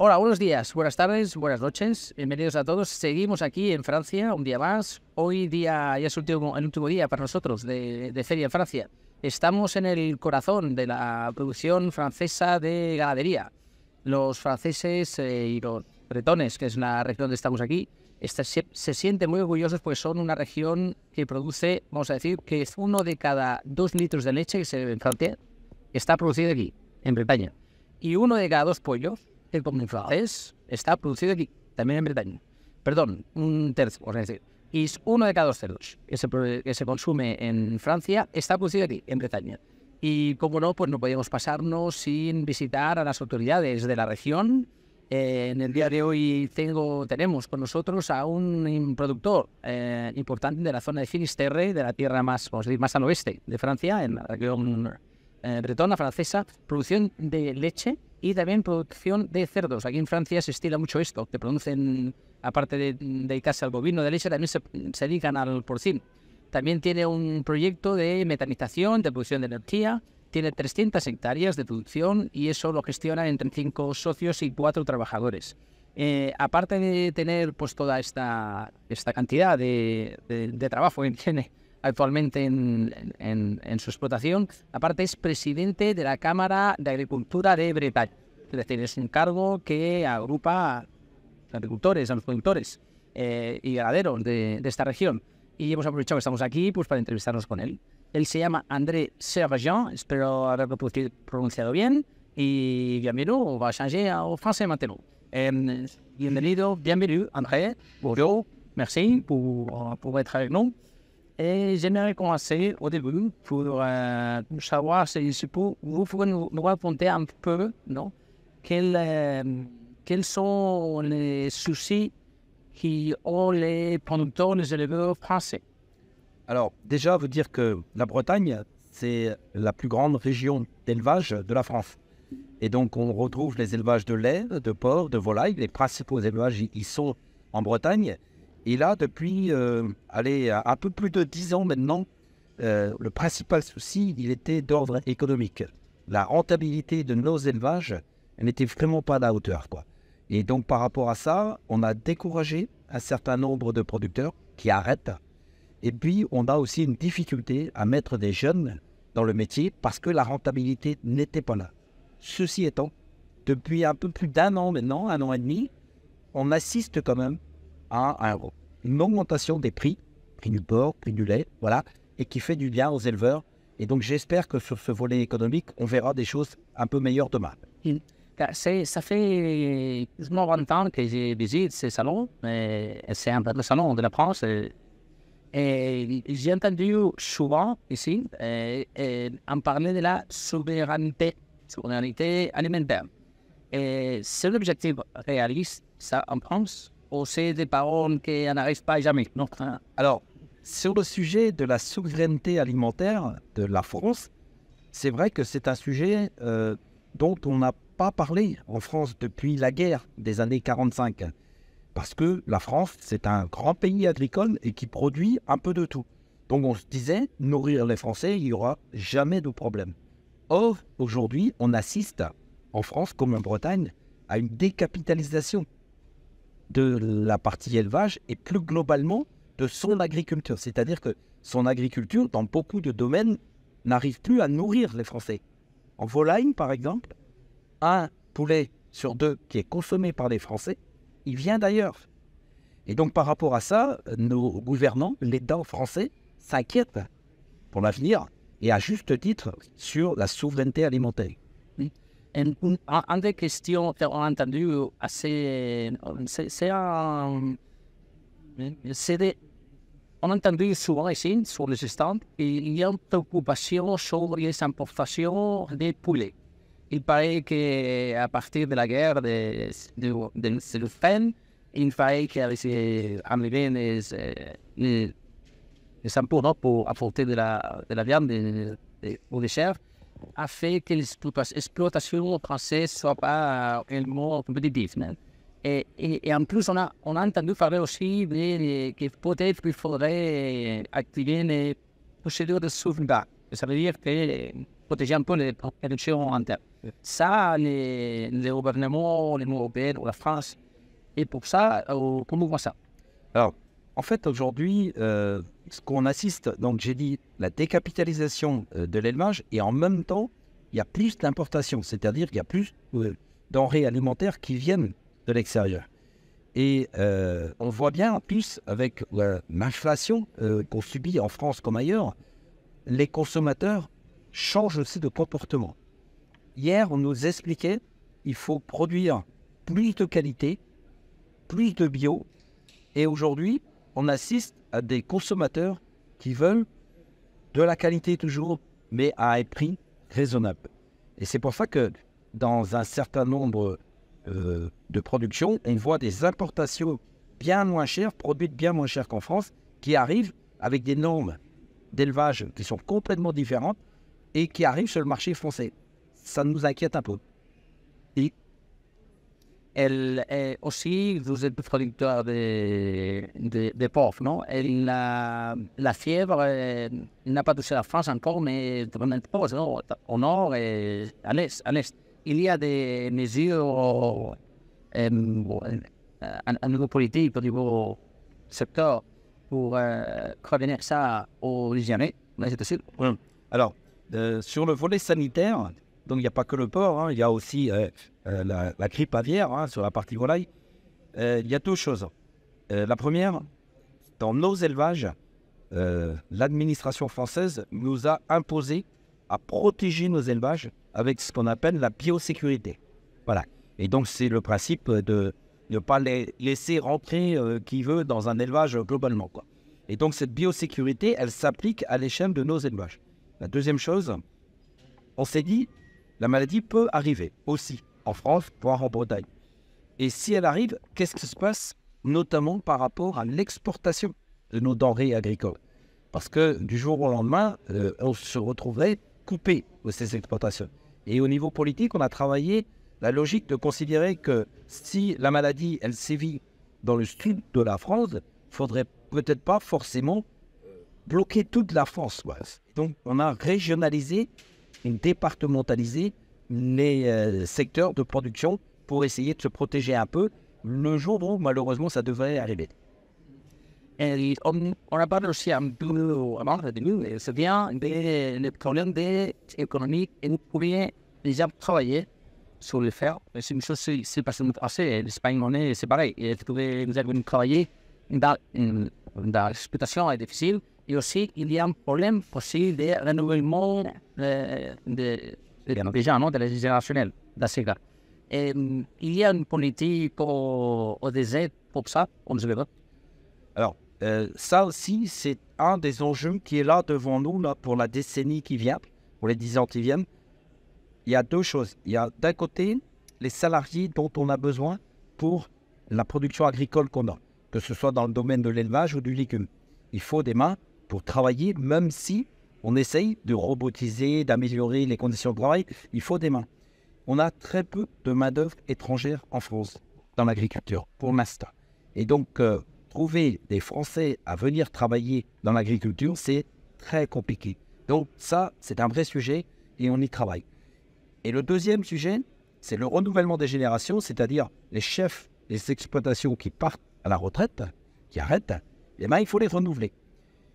Hola, buenos días, buenas tardes, buenas noches, bienvenidos a todos. Seguimos aquí en Francia un día más. Hoy día ya es el último día para nosotros de, feria en Francia. Estamos en el corazón de la producción francesa de ganadería. Los franceses eh, y los bretones, que es la región donde estamos aquí, este, se, se, sienten muy orgullosos porque son una región que produce, vamos a decir, que es uno de cada dos litros de leche que se bebe en Francia, está producido aquí, en Bretaña. Y uno de cada dos pollos el francés está producido aquí, también en Bretaña. Perdón, un tercio, por decir. Y uno de cada dos cerdos que se, consume en Francia está producido aquí, en Bretaña. Y como no, pues no podíamos pasarnos sin visitar a las autoridades de la región. Eh, en el día de hoy tengo, tenemos con nosotros a un productor eh, importante de la zona de Finisterre, de la tierra más, vamos a decir, más al oeste de Francia, en la región eh, bretona francesa, producción de leche y también producción de cerdos. Aquí en Francia se estila mucho esto, que producen, aparte de dedicarse al bovino de leche, también se, dedican al porcino. También tiene un proyecto de metanización, de producción de energía, tiene 300 hectáreas de producción y eso lo gestiona entre 5 socios y 4 trabajadores. Eh, aparte de tener pues toda esta, esta cantidad de trabajo que tiene actualmente en, su explotación. Aparte es presidente de la Cámara de Agricultura de Bretaña. Es decir, es un cargo que agrupa a agricultores, a los productores eh, y ganaderos de, esta región. Y hemos aprovechado que estamos aquí pues, para entrevistarnos con él. Él se llama André Servajan, espero haberlo pronunciado bien. Y bienvenido, va a changer maintenant. Em, bienvenido, bienvenido, André. Bonjour, merci por, estar con nosotros. Et j'aimerais commencer au début pour euh, savoir si vous pouvez nous, raconter un peu non? Euh, quels, sont les soucis qui ont les producteurs, les éleveurs français. Alors déjà, vous dire que la Bretagne, c'est la plus grande région d'élevage de la France. Et donc on retrouve les élevages de lait, de porc, de volaille. Les principaux élevages, ils sont en Bretagne. Et là, depuis un euh, peu plus de 10 ans maintenant, euh, le principal souci, il était d'ordre économique. La rentabilité de nos élevages n'était vraiment pas à la hauteur. Quoi. Et donc, par rapport à ça, on a découragé un certain nombre de producteurs qui arrêtent. Et puis, on a aussi une difficulté à mettre des jeunes dans le métier parce que la rentabilité n'était pas là. Ceci étant, depuis un peu plus d'un an maintenant, un an et demi, on assiste quand même à une augmentation des prix, prix du porc, prix du lait, voilà, et qui fait du bien aux éleveurs. Et donc j'espère que sur ce volet économique, on verra des choses un peu meilleures demain. Ben, ça fait de 20 ans que j'ai visité salons, mais c'est un le salon de la France. Et, j'ai entendu souvent ici en parler de la souveraineté, souveraineté alimentaire. Et c'est l'objectif réaliste, ça en France, ou c'est des paroles qui n'arrivent pas jamais non hein. Alors, sur le sujet de la souveraineté alimentaire de la France, c'est vrai que c'est un sujet euh, dont on n'a pas parlé en France depuis la guerre des années 45. Parce que la France, c'est un grand pays agricole et qui produit un peu de tout. Donc on se disait, nourrir les Français, il n'y aura jamais de problème. Or, aujourd'hui, on assiste en France, comme en Bretagne, à une décapitalisation de la partie élevage et plus globalement de son agriculture. C'est-à-dire que son agriculture, dans beaucoup de domaines, n'arrive plus à nourrir les Français. En volaille, par exemple, un poulet sur deux qui est consommé par les Français, il vient d'ailleurs. Et donc par rapport à ça, nos gouvernants, l'État français, s'inquiètent pour l'avenir et à juste titre sur la souveraineté alimentaire une, euh, des questions qu'on a entendues, assez, c'est, on a entendu souvent ici, sur les stands, Il y a une préoccupation sur les importations des poulets. Il paraît qu'à partir de la guerre de, de, de, l'Ukraine, il fallait qu'il y euh, les, des euh, les, pour apporter de la, de la viande ou des chèvres a fait que l'exploitation française ne soit pas réellement euh, compétitive. Et, et, et, en plus, on a, on a entendu parler aussi que peut-être qu'il faudrait euh, activer les procédures de sauvegarde. Ça veut dire que euh, protéger un peu les en internes. Ça, les, gouvernement gouvernements, l'Union européenne ou la France, et pour ça, comment on voit ça Alors, en fait, aujourd'hui, ce qu'on assiste, donc j'ai dit la décapitalisation euh, de l'élevage et en même temps, il y a plus d'importations, c'est-à-dire qu'il y a plus euh, denrées alimentaires qui viennent de l'extérieur. Et euh, on voit bien, plus, avec l'inflation qu'on subit en France comme ailleurs, les consommateurs changent aussi de comportement. Hier, on nous expliquait il faut produire plus de qualité, plus de bio. Et aujourd'hui, on assiste à des consommateurs qui veulent de la qualité toujours, mais à un prix raisonnable. Et c'est pour ça que dans un certain nombre euh, de productions, on voit des importations bien moins chères, produites bien moins chères qu'en France, qui arrivent avec des normes d'élevage qui sont complètement différentes et qui arrivent sur le marché français. Ça nous inquiète un peu elle est eh, aussi, vous êtes producteur de, de, non Et la, fièvre n'a pas touché la France encore, mais au nord et à l'est. Il y a des mesures à, niveau politique, au niveau secteur, pour euh, prévenir ça aux hygiénistes, c'est Alors, euh, sur le volet sanitaire, donc il n'y a pas que le porc, hein. il y a aussi euh, euh, la, grippe aviaire hein, sur la partie volaille. Euh, il y a deux choses. la première, dans nos élevages, l'administration française nous a imposé à protéger nos élevages avec ce qu'on appelle la biosécurité. Voilà. Et donc c'est le principe de ne pas les laisser rentrer qui veut dans un élevage globalement. Quoi. Et donc cette biosécurité, elle s'applique à l'échelle de nos élevages. La deuxième chose, on s'est dit, la maladie peut arriver aussi en France, voire en Bretagne. Et si elle arrive, qu'est-ce qui se passe, notamment par rapport à l'exportation de nos denrées agricoles Parce que du jour au lendemain, euh, on se retrouverait coupé de ces exportations. Et au niveau politique, on a travaillé la logique de considérer que si la maladie, elle sévit dans le sud de la France, il faudrait peut-être pas forcément bloquer toute la France. Donc, on a régionalisé départementaliser les euh, secteurs de production pour essayer de se protéger un peu le jour où malheureusement ça devrait arriver. on, a parlé aussi un peu, c'est bien le problème des économies et nous pouvions déjà travailler sur le fer. C'est une chose qui s'est passée dans le passé. L'Espagne, en est, c'est pareil. nous avons travaillé dans, dans l'exploitation est difficile. Et aussi, il y a un problème possible euh, de renouvellement de, des non, de la mm, il y a une politique au, désert pour ça, on ne sait pas. Alors, euh, ça aussi, c'est un des enjeux qui est là devant nous là, pour la décennie qui vient, pour les dix ans qui viennent. Il y a deux choses. Il y a d'un côté les salariés dont on a besoin pour la production agricole qu'on a, que ce soit dans le domaine de l'élevage ou du légume. Il faut des mains pour travailler, même si on essaye de robotiser, d'améliorer les conditions de travail, il faut des mains. On a très peu de main-d'œuvre étrangère en France, dans l'agriculture, pour l'instant. Et donc, euh, trouver des Français à venir travailler dans l'agriculture, c'est très compliqué. Donc, ça, c'est un vrai sujet et on y travaille. Et le deuxième sujet, c'est le renouvellement des générations, c'est-à-dire les chefs des exploitations qui partent à la retraite, qui arrêtent, eh ben, il faut les renouveler.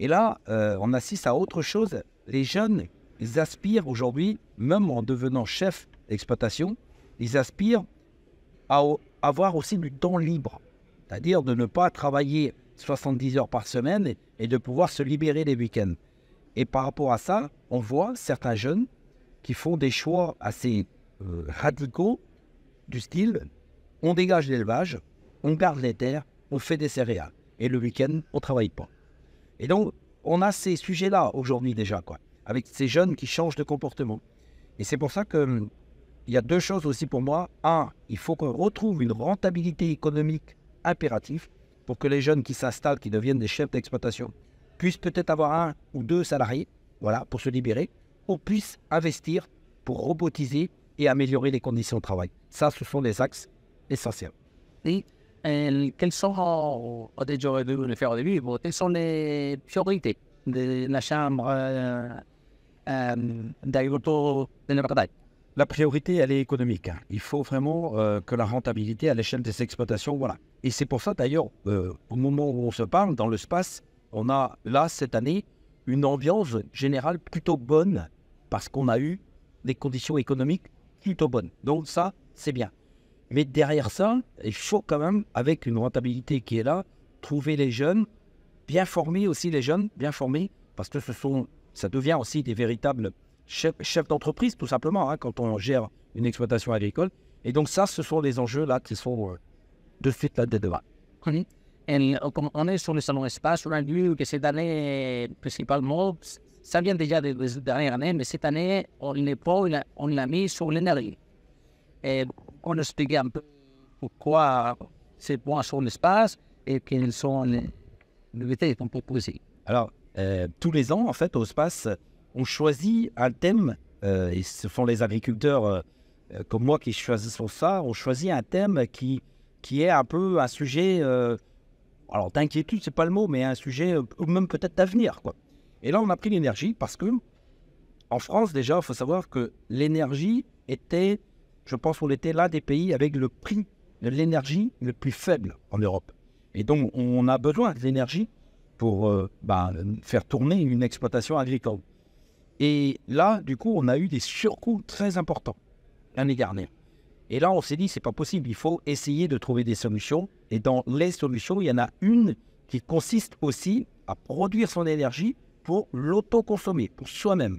Et là, euh, on assiste à autre chose. Les jeunes, ils aspirent aujourd'hui, même en devenant chef d'exploitation, ils aspirent à avoir aussi du temps libre. C'est-à-dire de ne pas travailler 70 heures par semaine et de pouvoir se libérer les week-ends. Et par rapport à ça, on voit certains jeunes qui font des choix assez euh, radicaux du style on dégage l'élevage, on garde les terres, on fait des céréales. Et le week-end, on ne travaille pas. Et donc, on a ces sujets-là aujourd'hui déjà, quoi, avec ces jeunes qui changent de comportement. Et c'est pour ça que hum, il y a deux choses aussi pour moi. Un, il faut qu'on retrouve une rentabilité économique impérative pour que les jeunes qui s'installent, qui deviennent des chefs d'exploitation, puissent peut-être avoir un ou deux salariés, voilà, pour se libérer, ou puissent investir pour robotiser et améliorer les conditions de travail. Ça, ce sont des axes essentiels. Et quels sont, oh, oh, quelles sont les priorités de la Chambre euh, euh de La priorité, elle est économique. Hein. Il faut vraiment euh, que la rentabilité à l'échelle des exploitations, voilà. Et c'est pour ça d'ailleurs, euh, au moment où on se parle, dans l'espace on a là, cette année, une ambiance générale plutôt bonne parce qu'on a eu des conditions économiques plutôt bonnes. Donc ça, c'est bien. Mais derrière ça, il faut quand même, avec une rentabilité qui est là, trouver les jeunes, bien formés aussi les jeunes, bien formés, parce que ce sont, ça devient aussi des véritables chefs, d'entreprise, tout simplement, hein, quand on gère une exploitation agricole. Et donc ça, ce sont les enjeux là qui sont euh, de suite là dès demain. on est sur le salon espace, on a vu que cette année, principalement, ça vient déjà des dernières années, mais cette année, on l'a on l'a mis sur l'énergie on expliquait un peu pourquoi ces points sont l'espace et quelles sont les nouvelles qu'on propose. Alors, euh, tous les ans, en fait, au SPACE, on choisit un thème, euh, et ce sont les agriculteurs euh, comme moi qui choisissent ça, on choisit un thème qui, qui est un peu un sujet, alors d'inquiétude, c'est pas le mot, mais un sujet, ou même peut-être d'avenir, quoi. Et là, on a pris l'énergie parce que, en France, déjà, il faut savoir que l'énergie était je pense qu'on était l'un des pays avec le prix de l'énergie le plus faible en Europe. Et donc, on a besoin de l'énergie pour euh, bah, faire tourner une exploitation agricole. Et là, du coup, on a eu des surcoûts très importants l'année dernière. Et là, on s'est dit, c'est pas possible, il faut essayer de trouver des solutions. Et dans les solutions, il y en a une qui consiste aussi à produire son énergie pour l'autoconsommer, pour soi-même.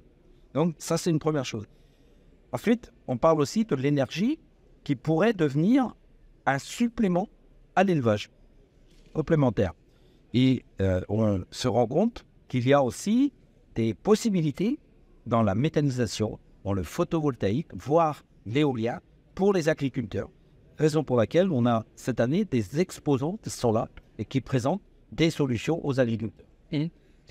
Donc, ça, c'est une première chose. Ensuite, on parle aussi de l'énergie qui pourrait devenir un supplément à l'élevage complémentaire. Et euh, on se rend compte qu'il y a aussi des possibilités dans la méthanisation, dans le photovoltaïque, voire l'éolien pour les agriculteurs. Raison pour laquelle on a cette année des exposants de sont là et qui présentent des solutions aux agriculteurs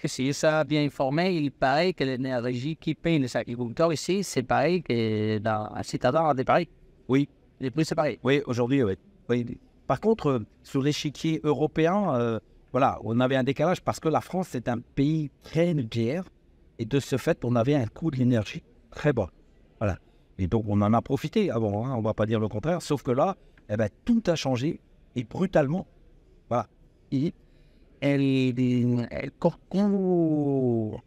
si ça bien informé, il paraît que l'énergie qui paye les agriculteurs ici, c'est pareil que dans un citadin des Paris. Oui. Les prix, c'est pareil. Oui, aujourd'hui, oui. Par contre, euh, sur l'échiquier européen, euh, voilà, on avait un décalage parce que la France, c'est un pays très nucléaire. Et de ce fait, on avait un coût de l'énergie très bas. Voilà. Et donc, on en a profité avant, hein, on ne va pas dire le contraire. Sauf que là, eh ben, tout a changé et brutalement. Voilà elle, vous,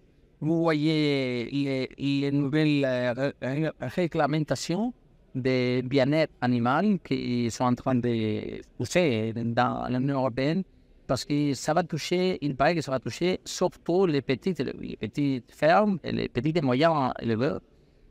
voyez les, les nouvelles eh, réglementations de bien-être animal qui sont en train de pousser dans l'Union européenne, parce que ça va toucher, il paraît que ça va toucher surtout les petites, petites fermes, les petites et moyens éleveurs.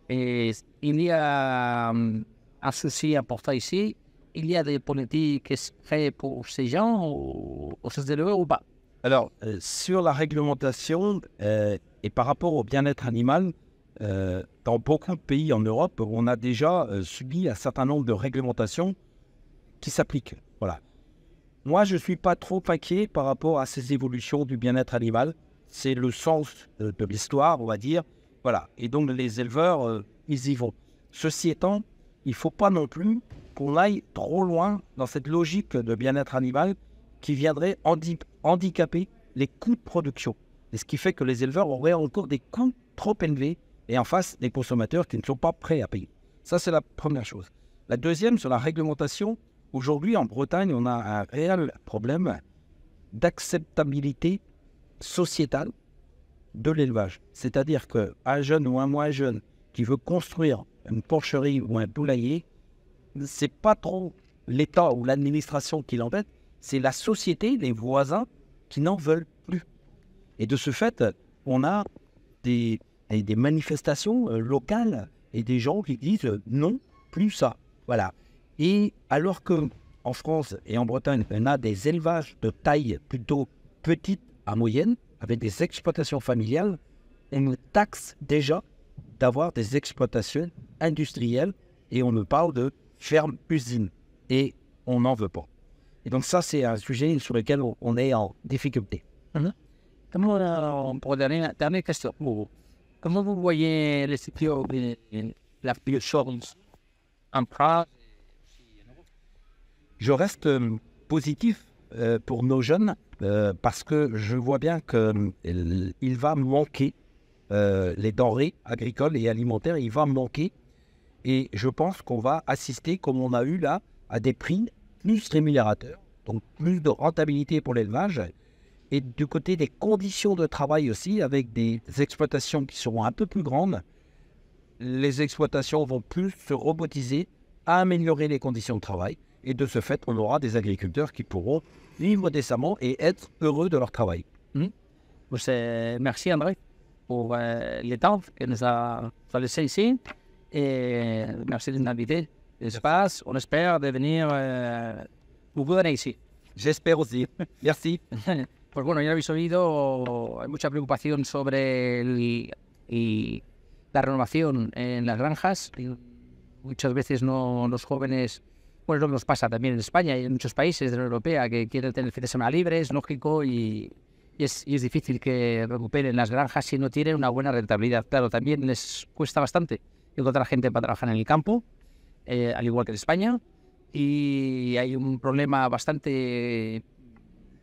Et il y a un souci important ici. Il y a des politiques faites pour ces gens, ou, ces éleveurs ou pas. Alors, euh, sur la réglementation euh, et par rapport au bien-être animal, euh, dans beaucoup de pays en Europe, on a déjà subi un certain nombre de réglementations qui s'appliquent. Voilà. Moi, je ne suis pas trop inquiet par rapport à ces évolutions du bien-être animal. C'est le sens de l'histoire, on va dire. Voilà. Et donc, les éleveurs, ils y vont. Ceci étant, il ne faut pas non plus qu'on aille trop loin dans cette logique de bien-être animal qui viendrait en handicaper les coûts de production. Et ce qui fait que les éleveurs auraient encore des coûts trop élevés et en face des consommateurs qui ne sont pas prêts à payer. Ça, c'est la première chose. La deuxième, sur la réglementation, aujourd'hui en Bretagne, on a un réel problème d'acceptabilité sociétale de l'élevage. C'est-à-dire qu'un jeune ou un moins jeune qui veut construire une porcherie ou un poulailler, c'est pas trop l'État ou l'administration qui l'embête, c'est la société, les voisins qui n'en veulent plus. Et de ce fait, on a des, manifestations euh, locales et des gens qui disent euh, non, plus ça. Voilà. Et alors que en France et en Bretagne, on a des élevages de taille plutôt petite à moyenne, avec des exploitations familiales, on nous taxe déjà d'avoir des exploitations industrielles et on nous parle de ferme-usine. Et on n'en veut pas. Et donc ça, c'est un sujet sur lequel on est en difficulté. Mhm. Comment, euh, pour dernière, dernière question, comment vous voyez les la en Prague? Je reste euh, positif euh, pour nos jeunes parce que je vois bien qu'il va manquer les denrées agricoles et alimentaires, il va manquer. Et je pense qu'on va assister, comme on a eu là, à des prix plus rémunérateur, donc plus de rentabilité pour l'élevage, et du côté des conditions de travail aussi, avec des exploitations qui seront un peu plus grandes, les exploitations vont plus se robotiser, améliorer les conditions de travail, et de ce fait, on aura des agriculteurs qui pourront vivre décemment et être heureux de leur travail. Mmh. Merci André pour euh, les temps que nous a laissé ici, et euh, merci de nous inviter. espace. On espère devenir euh, vous venir ici. J'espère aussi. Merci. Pues bueno, ya habéis oído, hay mucha preocupación sobre la renovación en las granjas. Muchas veces no los jóvenes, bueno, lo que nos pasa también en España y en muchos países de la Unión Europea, que quieren tener el fin de semana libre, es lógico y, es, y es, difícil que recuperen las granjas si no tienen una buena rentabilidad. Claro, también les cuesta bastante encontrar gente para trabajar en el campo eh, al igual que en España, y hay un problema bastante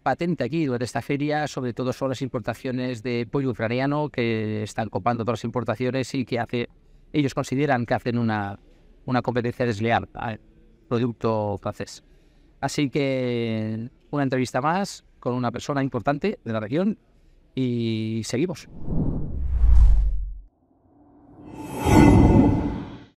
patente aquí durante esta feria, sobre todo son las importaciones de pollo ucraniano que están copando todas las importaciones y que hace, ellos consideran que hacen una, una competencia desleal al producto francés. Así que una entrevista más con una persona importante de la región y seguimos.